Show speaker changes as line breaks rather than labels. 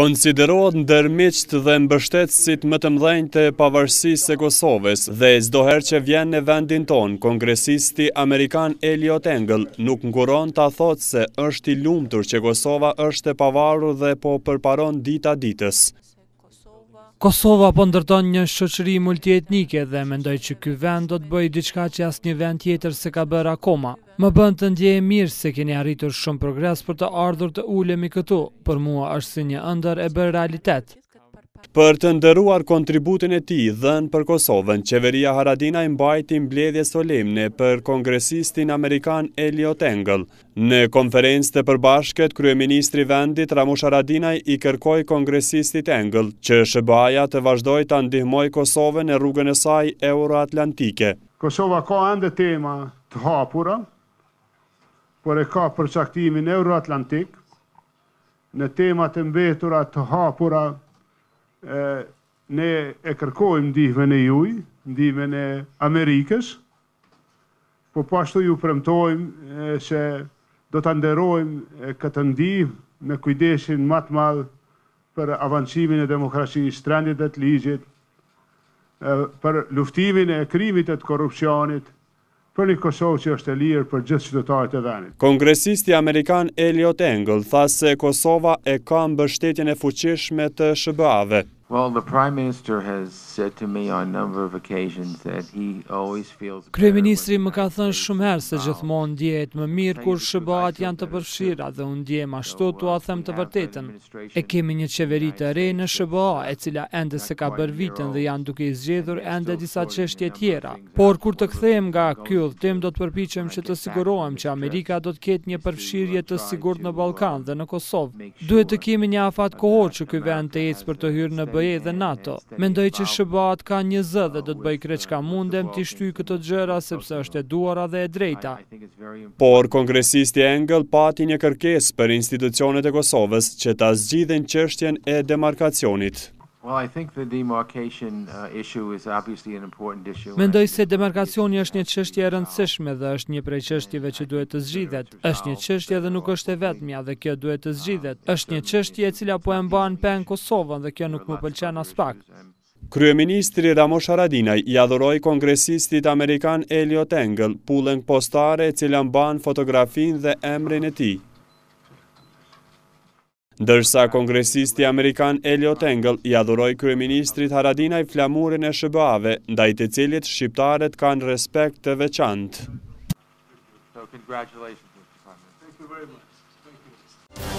konsiderohet ndërmiqt dhe mbështetësit më të mdhenjë të pavarësisë e Kosovës dhe zdoherë që vjen në vendin tonë, kongresisti Amerikan Elliot Engel nuk nguron të thotë se është i lumëtur që Kosova është e pavaru dhe po përparon dita ditës.
Kosova po ndërton një shqoqëri multietnike dhe mendoj që kjo vend do të bëj diçka që asnjë një vend tjetër se ka bërë akoma. Më bënd të ndjejë mirë se keni arritur shumë progres për të ardhur të ulemi këtu, për mua është si një ndër e bërë realitet
për të ndëruar kontributin e ti dhe në për Kosovën, qeveria Haradina imbajti mbledhje solemne për kongresistin Amerikan Elliot Engel. Në konferencë të përbashket, Kryeministri Vendit Ramush Haradina i kërkoj kongresistit Engel, që shëbaja të vazhdoj të andihmoj Kosovën e rrugën e saj Euroatlantike.
Kosova ka ndë tema të hapura, por e ka përçaktimin Euroatlantik, në temat të mbetura të hapura ne e kërkojmë ndihmën e juj, ndihmën e Amerikës, po pashtu po ju premtojmë që do të nderojmë këtë ndihmë me kujdeshin matë madhë për avancimin e demokrasinë, strandit dhe të ligjit, për luftimin e krimit e të korupcionit, për një Kosovë që është e lirë për gjithë qytetarët e venit.
Kongresisti Amerikan Elliot Engel tha se Kosova e ka mbështetjen e fuqishme të
SBA-ve Well, the Prime Minister has said to me on a number of occasions that he always feels
më ka thënë shumë herë se gjithmonë ndihet më mirë kur shëbohat janë të përfshira dhe unë ndjem ashtu tu a uh, them të vërtetën. E kemi një çeveri të re në SBA e cila ende se ka bër vitën dhe janë duke i zgjedhur ende disa çështje tjera. Por kur të kthehem nga ky udhtim do të përpiqem që të sigurohem që Amerika do të ketë një përfshirje të sigurt në uh, Ballkan dhe në Kosovë. Duhet të kemi një afat kohor që ky vend të ecë për të hyrë në BE dhe NATO. Mendoj që Shëbat ka një zë dhe do të bëj kreç ka mundem të ishtu i këtë gjëra, sepse është e duara dhe e drejta.
Por, kongresisti Engel pati një kërkes për institucionet e Kosovës që ta zgjidhen qështjen e
demarkacionit. Well, I think the demarcation uh, issue is obviously an important issue. Mendoj se
demarkacioni është një çështje e rëndësishme dhe është një prej çështjeve që duhet të zgjidhet. Është një çështje dhe nuk është e vetmja dhe kjo duhet të zgjidhet. Është një çështje e cila po e mban pen Kosovën dhe kjo nuk më pëlqen as pak.
Kryeministri Ramos Haradinaj i adhuroi kongresistit amerikan Elliot Engel, pullën postare e cila mban fotografinë dhe emrin e tij. Dërsa kongresisti Amerikan Elliot Engel i adhuroj kryeministrit Haradina i flamurin e shëbave, nda i të cilit shqiptaret kanë respekt të veçant.
Thank you very much. Thank you.